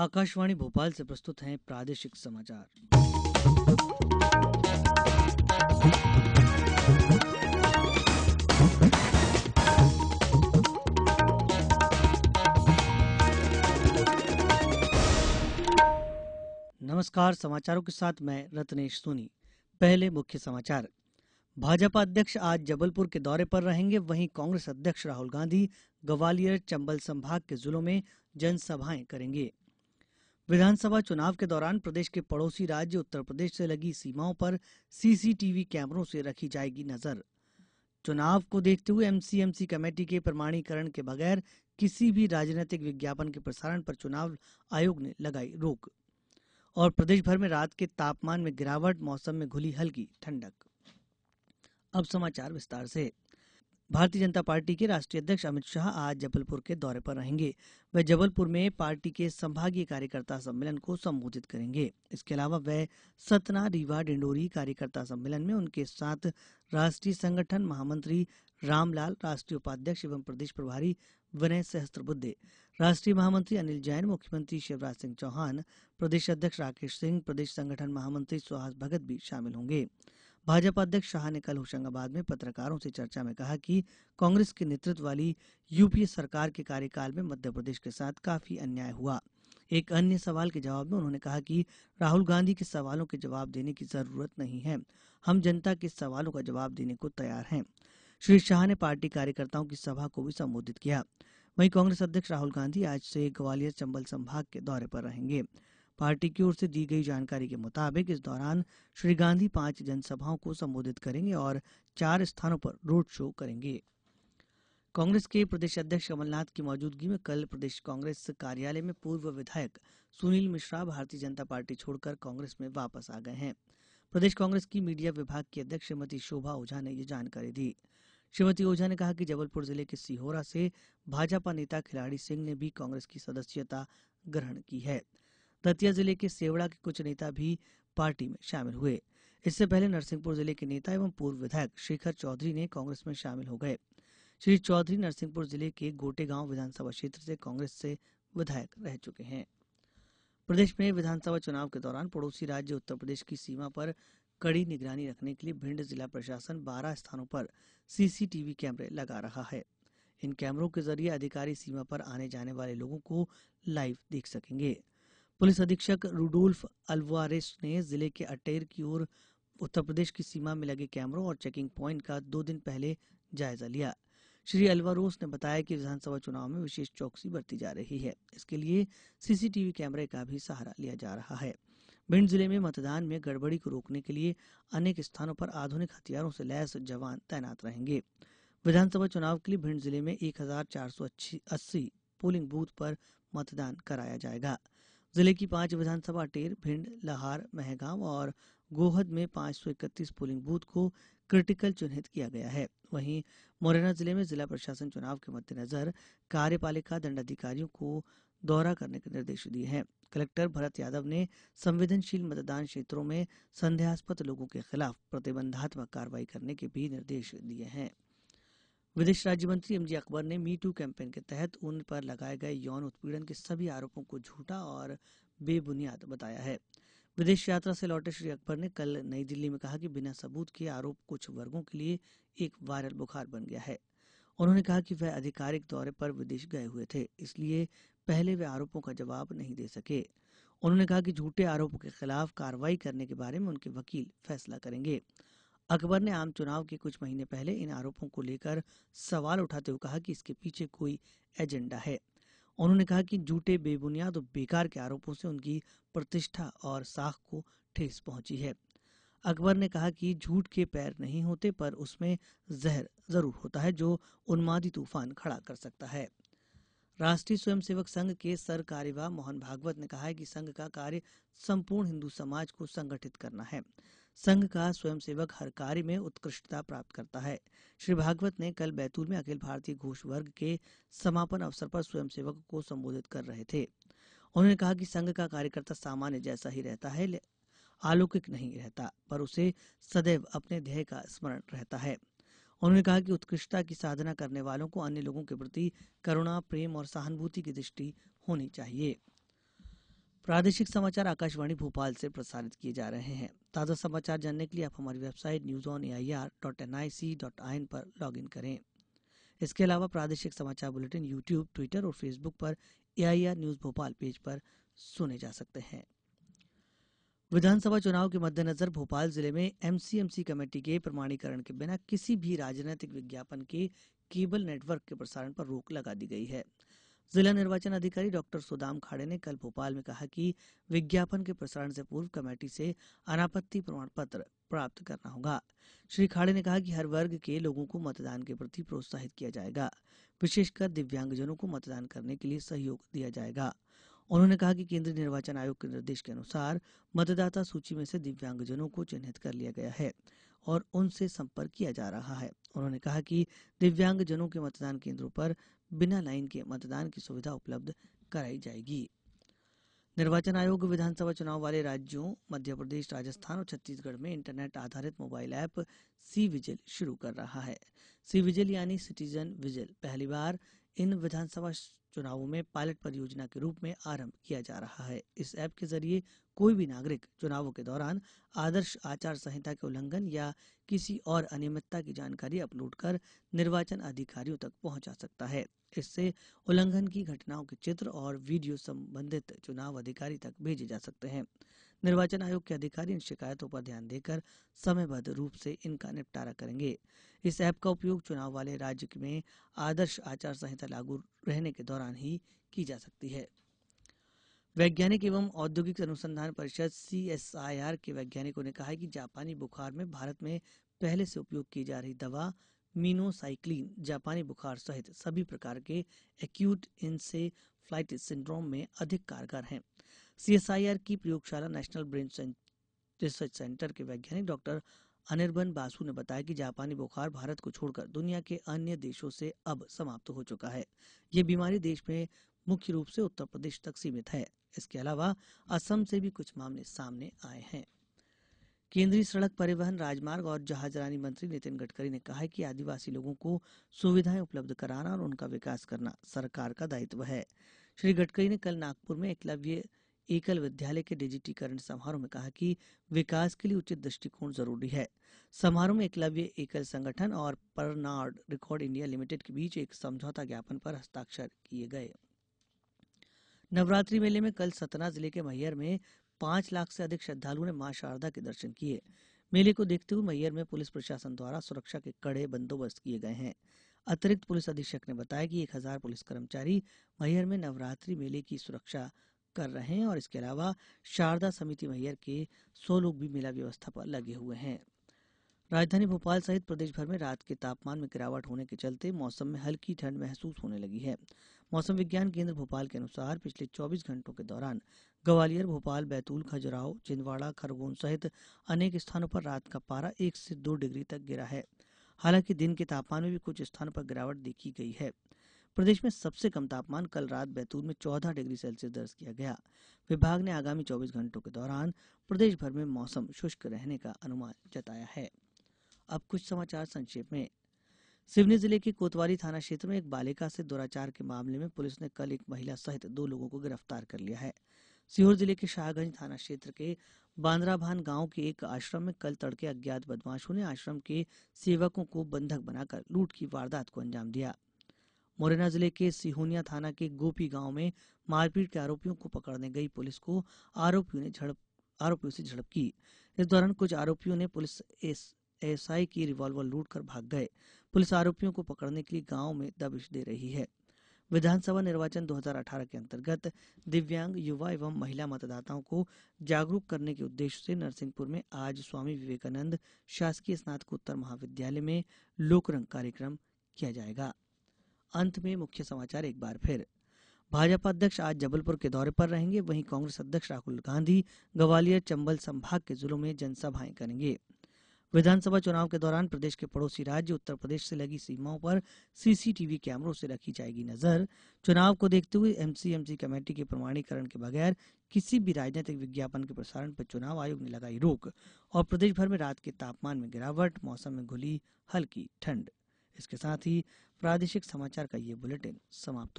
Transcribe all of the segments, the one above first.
आकाशवाणी भोपाल से प्रस्तुत हैं प्रादेशिक समाचार नमस्कार समाचारों के साथ मैं रत्नेश सोनी पहले मुख्य समाचार भाजपा अध्यक्ष आज जबलपुर के दौरे पर रहेंगे वहीं कांग्रेस अध्यक्ष राहुल गांधी ग्वालियर चंबल संभाग के जिलों में जनसभाएं करेंगे विधानसभा चुनाव के दौरान प्रदेश के पड़ोसी राज्य उत्तर प्रदेश से लगी सीमाओं पर सीसीटीवी कैमरों से रखी जाएगी नजर चुनाव को देखते हुए एमसीएमसी कमेटी के प्रमाणीकरण के बगैर किसी भी राजनीतिक विज्ञापन के प्रसारण पर चुनाव आयोग ने लगाई रोक और प्रदेश भर में रात के तापमान में गिरावट मौसम में घुली हल्की ठंडक अब समाचार विस्तार से भारतीय जनता पार्टी के राष्ट्रीय अध्यक्ष अमित शाह आज जबलपुर के दौरे पर रहेंगे वे जबलपुर में पार्टी के संभागीय कार्यकर्ता सम्मेलन को संबोधित करेंगे इसके अलावा वे सतना रीवा डिंडोरी कार्यकर्ता सम्मेलन में उनके साथ राष्ट्रीय संगठन महामंत्री रामलाल राष्ट्रीय उपाध्यक्ष एवं प्रदेश प्रभारी विनय सहस्त्रबुद्धे राष्ट्रीय महामंत्री अनिल जैन मुख्यमंत्री शिवराज सिंह चौहान प्रदेश अध्यक्ष राकेश सिंह प्रदेश संगठन महामंत्री सुहास भगत भी शामिल होंगे भाजपा अध्यक्ष शाह ने कल होशंगाबाद में पत्रकारों से चर्चा में कहा कि कांग्रेस के नेतृत्व वाली यूपीए सरकार के कार्यकाल में मध्यप्रदेश के साथ काफी अन्याय हुआ एक अन्य सवाल के जवाब में उन्होंने कहा कि राहुल गांधी के सवालों के जवाब देने की जरूरत नहीं है हम जनता के सवालों का जवाब देने को तैयार हैं श्री शाह ने पार्टी कार्यकर्ताओं की सभा को भी संबोधित किया वहीं कांग्रेस अध्यक्ष राहुल गांधी आज से ग्वालियर चंबल संभाग के दौरे पर रहेंगे पार्टी की ओर से दी गई जानकारी के मुताबिक इस दौरान श्री गांधी पांच जनसभाओं को संबोधित करेंगे और चार स्थानों पर रोड शो करेंगे कांग्रेस के प्रदेश अध्यक्ष कमलनाथ की मौजूदगी में कल प्रदेश कांग्रेस कार्यालय में पूर्व विधायक सुनील मिश्रा भारतीय जनता पार्टी छोड़कर कांग्रेस में वापस आ गए हैं प्रदेश कांग्रेस की मीडिया विभाग की अध्यक्ष श्रीमती शोभा ओझा ने यह जानकारी दी श्रीमती ओझा ने कहा कि जबलपुर जिले के सीहोरा से भाजपा नेता खिलाड़ी सिंह ने भी कांग्रेस की सदस्यता ग्रहण की है दतिया जिले के सेवड़ा के कुछ नेता भी पार्टी में शामिल हुए इससे पहले नरसिंहपुर जिले के नेता एवं पूर्व विधायक शेखर चौधरी ने कांग्रेस में शामिल हो गए श्री चौधरी नरसिंहपुर जिले के गोटेगांव विधानसभा क्षेत्र से कांग्रेस से विधायक रह चुके हैं प्रदेश में विधानसभा चुनाव के दौरान पड़ोसी राज्य उत्तर प्रदेश की सीमा पर कड़ी निगरानी रखने के लिए भिंड जिला प्रशासन 12 स्थानों पर सीसीटीवी कैमरे लगा रहा है इन कैमरों के जरिए अधिकारी सीमा पर आने जाने वाले लोगों को लाइव देख सकेंगे पुलिस अधीक्षक रूडोल्फ अल्वारेस ने जिले के अटेर की ओर उत्तर प्रदेश की सीमा में लगे कैमरों और चेकिंग प्वाइंट का दो दिन पहले जायजा लिया श्री अल्वारोस ने बताया कि विधानसभा चुनाव में विशेष चौकसी बरती जा रही है इसके लिए सीसीटीवी कैमरे का भी सहारा लिया जा रहा है भिंड जिले में मतदान में गड़बड़ी को रोकने के लिए अनेक स्थानों पर आधुनिक हथियारों से लैस जवान तैनात रहेंगे विधानसभा चुनाव के लिए भिंड जिले में एक पोलिंग बूथ पर मतदान कराया जाएगा जिले की पांच विधानसभा टेर भिंड लहार महगांव और गोहद में पांच सौ इकतीस पोलिंग बूथ को क्रिटिकल चिन्हित किया गया है वहीं मुरैना जिले में जिला प्रशासन चुनाव के मद्देनजर कार्यपालिका दंडाधिकारियों को दौरा करने के निर्देश दिए हैं कलेक्टर भरत यादव ने संवेदनशील मतदान क्षेत्रों में संदेहास्पद लोगों के खिलाफ प्रतिबंधात्मक कार्रवाई करने के भी निर्देश दिये हैं विदेश राज्य मंत्री एमजी अकबर ने मी टू कैंपेन के तहत उन पर लगाए गए यौन उत्पीड़न के सभी आरोपों को झूठा और बेबुनियाद बताया है विदेश यात्रा से लौटे श्री अकबर ने कल नई दिल्ली में कहा कि बिना सबूत के आरोप कुछ वर्गों के लिए एक वायरल बुखार बन गया है उन्होंने कहा कि वह आधिकारिक दौरे पर विदेश गए हुए थे इसलिए पहले वे आरोपों का जवाब नहीं दे सके उन्होंने कहा कि झूठे आरोपों के खिलाफ कार्रवाई करने के बारे में उनके वकील फैसला करेंगे अकबर ने आम चुनाव के कुछ महीने पहले इन आरोपों को लेकर सवाल उठाते हुए कहा कि इसके पीछे कोई एजेंडा है उन्होंने कहा कि झूठे बेबुनियाद और बेकार के आरोपों से उनकी प्रतिष्ठा और साख को ठेस पहुंची है अकबर ने कहा कि झूठ के पैर नहीं होते पर उसमें जहर जरूर होता है जो उन्मादी तूफान खड़ा कर सकता है राष्ट्रीय स्वयंसेवक संघ के सर कार्यवाह मोहन भागवत ने कहा है कि संघ का कार्य संपूर्ण हिंदू समाज को संगठित करना है संघ का स्वयंसेवक हर कार्य में उत्कृष्टता प्राप्त करता है श्री भागवत ने कल बैतूल में अखिल भारतीय घोष वर्ग के समापन अवसर पर स्वयंसेवकों को संबोधित कर रहे थे उन्होंने कहा कि संघ का कार्यकर्ता सामान्य जैसा ही रहता है अलौकिक नहीं रहता पर उसे सदैव अपने ध्येय का स्मरण रहता है उन्होंने कहा कि उत्कृष्टता की साधना करने वालों को अन्य लोगों के प्रति करुणा प्रेम और सहानुभूति की दृष्टि होनी चाहिए प्रादेशिक समाचार आकाशवाणी भोपाल से प्रसारित किए जा रहे हैं ताजा समाचार जानने के लिए आप हमारी website news on A I R dot N I C dot I N पर लॉग इन करें इसके अलावा प्रादेशिक समाचार बुलेटिन यूट्यूब ट्विटर और फेसबुक पर A I R news Bhopal page पर सुने जा सकते हैं विधानसभा चुनाव के मद्देनजर भोपाल जिले में एमसीएमसी कमेटी के प्रमाणीकरण के बिना किसी भी राजनीतिक विज्ञापन के केबल नेटवर्क के प्रसारण पर रोक लगा दी गई है जिला निर्वाचन अधिकारी डॉ सुदाम खाड़े ने कल भोपाल में कहा कि विज्ञापन के प्रसारण से पूर्व कमेटी से अनापत्ति प्रमाण पत्र प्राप्त करना होगा श्री खाड़े ने कहा कि हर वर्ग के लोगों को मतदान के प्रति प्रोत्साहित किया जाएगा विशेषकर दिव्यांगजनों को मतदान करने के लिए सहयोग दिया जाएगा उन्होंने कहा कि केंद्रीय निर्वाचन आयोग के निर्देश के अनुसार मतदाता सूची में से दिव्यांगजनों को चिन्हित कर लिया गया है और उनसे संपर्क किया जा रहा है उन्होंने कहा कि दिव्यांगजनों के मतदान केन्द्रों पर बिना लाइन के मतदान की सुविधा उपलब्ध कराई जाएगी निर्वाचन आयोग विधानसभा चुनाव वाले राज्यों मध्य प्रदेश राजस्थान और छत्तीसगढ़ में इंटरनेट आधारित मोबाइल ऐप सी विजिल शुरू कर रहा है सी विजिल यानी सिटीजन विजिल पहली बार इन विधानसभा चुनावों में पायलट परियोजना के रूप में आरंभ किया जा रहा है इस ऐप के जरिए कोई भी नागरिक चुनावों के दौरान आदर्श आचार संहिता के उल्लंघन या किसी और अनियमितता की जानकारी अपलोड कर निर्वाचन अधिकारियों तक पहुंचा सकता है इससे उल्लंघन की घटनाओं के चित्र और वीडियो संबंधित चुनाव अधिकारी तक भेजे जा सकते हैं निर्वाचन आयोग के अधिकारी इन शिकायतों पर ध्यान देकर समयबद्ध रूप से इनका निपटारा करेंगे इस एप का उपयोग चुनाव वाले राज्य में आदर्श आचार संहिता लागू रहने के दौरान ही की जा सकती है वैज्ञानिक एवं औद्योगिक अनुसंधान परिषद सीएसआईआर के वैज्ञानिकों ने कहा है कि जापानी बुखार में भारत में पहले से उपयोग की जा रही दवा मीनोसाइक्लिन जापानी बुखार सहित सभी प्रकार के एक्यूट इंसेफ्लाइटिस सिंड्रोम में अधिक कारगर है सीएसआईआर की प्रयोगशाला नेशनल ब्रेन रिसर्च सेंटर के वैज्ञानिक डॉक्टर अनिर्बन बासु ने बताया कि जापानी बुखार भारत को छोड़कर दुनिया के अन्य देशों से अब समाप्त हो चुका है ये बीमारी देश में मुख्य रूप से उत्तर प्रदेश तक सीमित है इसके अलावा असम से भी कुछ मामले सामने आए हैं केंद्रीय सड़क परिवहन राजमार्ग और जहाजरानी मंत्री नितिन गडकरी ने कहा है कि आदिवासी लोगों को सुविधाएं उपलब्ध कराना और उनका विकास करना सरकार का दायित्व है श्री गडकरी ने कल नागपुर में एकलव्य एकल विद्यालय के डिजिटीकरण समारोह में कहा कि विकास के लिए उचित दृष्टिकोण जरूरी है समारोह में एकलव्य एकल संगठन और परनार्ड रिकॉर्ड इंडिया लिमिटेड के बीच एक समझौता ज्ञापन पर हस्ताक्षर किए गए नवरात्रि मेले में कल सतना जिले के मैहर में पांच लाख से अधिक श्रद्धालुओं ने मां शारदा के दर्शन किए मेले को देखते हुए मैहर में पुलिस प्रशासन द्वारा सुरक्षा के कड़े बंदोबस्त किए गए हैं अतिरिक्त पुलिस अधीक्षक ने बताया कि एक हजार पुलिस कर्मचारी मैहर में नवरात्रि मेले की सुरक्षा कर रहे हैं और इसके अलावा शारदा समिति मैयर के सौ लोग भी मेला व्यवस्था पर लगे हुए हैं राजधानी भोपाल सहित प्रदेश भर में रात के तापमान में गिरावट होने के चलते मौसम में हल्की ठंड महसूस होने लगी है मौसम विज्ञान केंद्र भोपाल के अनुसार पिछले 24 घंटों के दौरान ग्वालियर भोपाल बैतूल खजुराहो छिंदवाड़ा खरगोन सहित अनेक स्थानों पर रात का पारा एक से दो डिग्री तक गिरा है हालांकि दिन के तापमान में भी कुछ स्थानों पर गिरावट देखी गई है प्रदेश में सबसे कम तापमान कल रात बैतूल में चौदह डिग्री सेल्सियस दर्ज किया गया विभाग ने आगामी चौबीस घंटों के दौरान प्रदेश भर में मौसम शुष्क रहने का अनुमान जताया है अब कुछ समाचार संक्षेप में सिवनी जिले के कोतवाली थाना क्षेत्र में एक बालिका से दुराचार के मामले में पुलिस ने कल एक महिला सहित दो लोगों को गिरफ्तार कर लिया है सीहोर जिले के शाहगंज थाना क्षेत्र के बांद्राभान गांव के एक आश्रम में कल तड़के अज्ञात बदमाशों ने आश्रम के सेवकों को बंधक बनाकर लूट की वारदात को अंजाम दिया मुरैना जिले के सिहोनिया थाना के गोपी गांव में मारपीट के आरोपियों को पकड़ने गई पुलिस को आरोपियों से झड़प की इस दौरान कुछ आरोपियों ने पुलिस एसआई की रिवॉल्वर लूट कर भाग गए पुलिस आरोपियों को पकड़ने के लिए गांव में दबिश दे रही है विधानसभा निर्वाचन 2018 के अंतर्गत दिव्यांग युवा एवं महिला मतदाताओं को जागरूक करने के उद्देश्य से नरसिंहपुर में आज स्वामी विवेकानंद शासकीय स्नातकोत्तर महाविद्यालय में लोकरंग कार्यक्रम किया जाएगा अंत में मुख्य समाचार एक बार फिर भाजपा अध्यक्ष आज जबलपुर के दौरे पर रहेंगे वहीं कांग्रेस अध्यक्ष राहुल गांधी ग्वालियर चंबल संभाग के जिलों में जनसभाएं करेंगे विधानसभा चुनाव के दौरान प्रदेश के पड़ोसी राज्य उत्तर प्रदेश से लगी सीमाओं पर सीसीटीवी कैमरों से रखी जाएगी नजर चुनाव को देखते हुए एमसीएमसी कमेटी के प्रमाणीकरण के बगैर किसी भी राजनीतिक विज्ञापन के प्रसारण पर चुनाव आयोग ने लगाई रोक और प्रदेश भर में रात के तापमान में गिरावट मौसम में घुली हल्की ठंड इसके साथ ही प्रादेशिक समाचार का ये बुलेटिन समाप्त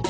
हुआ